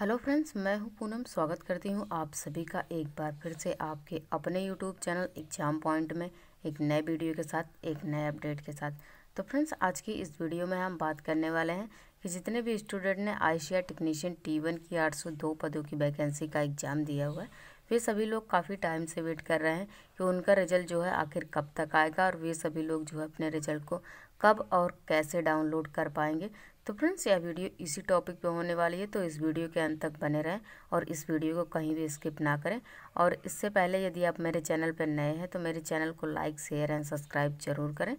hello friends मैं हूं पूनम स्वागत करती हूं आप सभी का एक बार फिर से आपके अपने यूट्यूब चैनल एग्जाम पॉइंट में एक नए वीडियो के साथ एक नए अपडेट के साथ तो फ्रेंड्स आज की इस वीडियो में हम बात करने वाले हैं कि जितने भी स्टूडेंट ने आइशिया टेक्नीशियन टी वन की आठ सौ दो पदों की वैकेंसी का एग्ज़ाम दिया हुआ है वे सभी लोग काफ़ी टाइम से वेट कर रहे हैं कि उनका रिजल्ट जो है आखिर कब तक आएगा और वे सभी लोग जो है अपने रिजल्ट को कब और कैसे डाउनलोड कर पाएंगे तो फ्रेंड्स यह वीडियो इसी टॉपिक पे होने वाली है तो इस वीडियो के अंत तक बने रहें और इस वीडियो को कहीं भी स्किप ना करें और इससे पहले यदि आप मेरे चैनल पर नए हैं तो मेरे चैनल को लाइक शेयर एंड सब्सक्राइब जरूर करें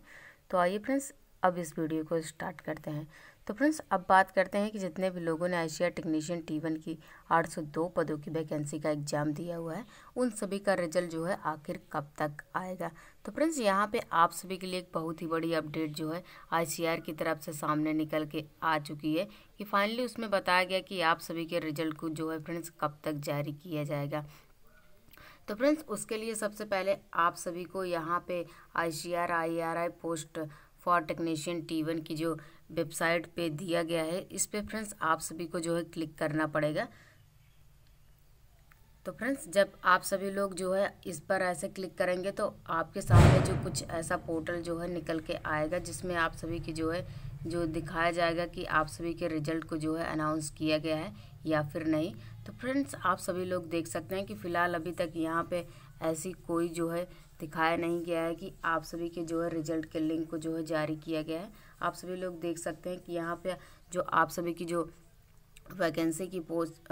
तो आइए फ्रेंड्स अब इस वीडियो को स्टार्ट करते हैं तो फ्रेंड्स अब बात करते हैं कि जितने भी लोगों ने आशिया टेक्नीशियन टी वन की 802 पदों की वैकेंसी का एग्ज़ाम दिया हुआ है उन सभी का रिजल्ट जो है आखिर कब तक आएगा तो फ्रेंड्स यहाँ पे आप सभी के लिए एक बहुत ही बड़ी अपडेट जो है आई की तरफ से सामने निकल के आ चुकी है कि फाइनली उसमें बताया गया कि आप सभी के रिजल्ट को जो है फ्रेंड्स कब तक जारी किया जाएगा तो फ्रेंड्स उसके लिए सबसे पहले आप सभी को यहाँ पे I C R I R I post for technician T one की जो वेबसाइट पे दिया गया है इस पर फ्रेंड्स आप सभी को जो है क्लिक करना पड़ेगा तो फ्रेंड्स जब आप सभी लोग जो है इस पर ऐसे क्लिक करेंगे तो आपके सामने जो कुछ ऐसा पोर्टल जो है निकल के आएगा जिसमें आप सभी की जो है जो दिखाया जाएगा कि आप सभी के रिजल्ट को जो है अनाउंस किया गया है या फिर नहीं तो फ्रेंड्स आप सभी लोग देख सकते हैं कि फ़िलहाल अभी तक यहाँ पे ऐसी कोई जो है दिखाया नहीं गया है कि आप सभी के जो है रिजल्ट के लिंक को जो है जारी किया गया है आप सभी लोग देख सकते हैं कि यहाँ पे जो आप सभी की जो वैकेंसी की पोस्ट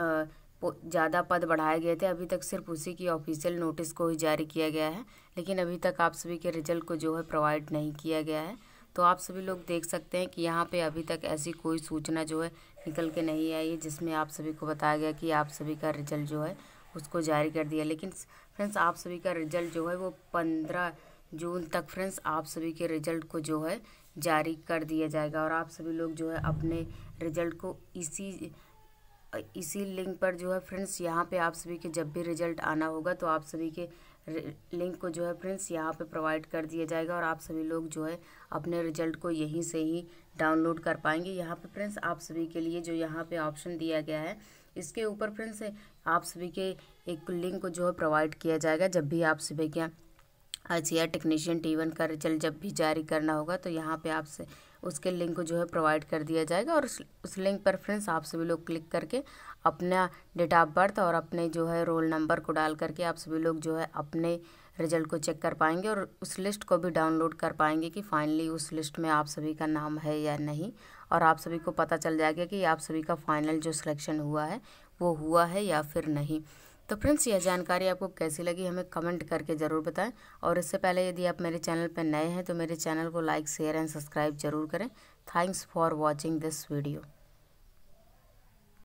ज़्यादा पद बढ़ाए गए थे अभी तक सिर्फ उसी की ऑफिशियल नोटिस को ही जारी किया गया है लेकिन अभी तक आप सभी के रिजल्ट को जो है प्रोवाइड नहीं किया गया है तो आप सभी लोग देख सकते हैं कि यहाँ पे अभी तक ऐसी कोई सूचना जो है निकल के नहीं आई है जिसमें आप सभी को बताया गया कि आप सभी का रिजल्ट जो है उसको जारी कर दिया लेकिन फ्रेंड्स आप सभी का रिजल्ट जो है वो पंद्रह जून तक फ्रेंड्स आप सभी के रिजल्ट को जो है जारी कर दिया जाएगा और आप सभी लोग जो है अपने रिजल्ट को इसी इसी लिंक पर जो है फ्रेंड्स यहाँ पे आप सभी के जब भी रिजल्ट आना होगा तो आप सभी के लिंक को जो है फ्रेंड्स यहाँ पे प्रोवाइड कर दिया जाएगा और आप सभी लोग जो है अपने रिजल्ट को यहीं से ही डाउनलोड कर पाएंगे यहाँ पे फ्रेंड्स आप सभी के लिए जो यहाँ पे ऑप्शन दिया गया है इसके ऊपर फ्रेंड्स आप सभी के एक लिंक जो है प्रोवाइड किया जाएगा जब भी आप सभी के सी या टेक्नीशियन टी वन का रिजल्ट जब भी जारी करना होगा तो यहाँ पे आपसे उसके लिंक को जो है प्रोवाइड कर दिया जाएगा और उस, उस लिंक पर फ्रेंड्स आप सभी लोग क्लिक करके अपना डेट ऑफ बर्थ और अपने जो है रोल नंबर को डाल करके आप सभी लोग जो है अपने रिजल्ट को चेक कर पाएंगे और उस लिस्ट को भी डाउनलोड कर पाएंगे कि फाइनली उस लिस्ट में आप सभी का नाम है या नहीं और आप सभी को पता चल जाएगा कि आप सभी का फाइनल जो सिलेक्शन हुआ है वो हुआ है या फिर नहीं तो फ्रेंड्स यह जानकारी आपको कैसी लगी हमें कमेंट करके ज़रूर बताएं और इससे पहले यदि आप मेरे चैनल पर नए हैं तो मेरे चैनल को लाइक शेयर एंड सब्सक्राइब जरूर करें thanks for watching this video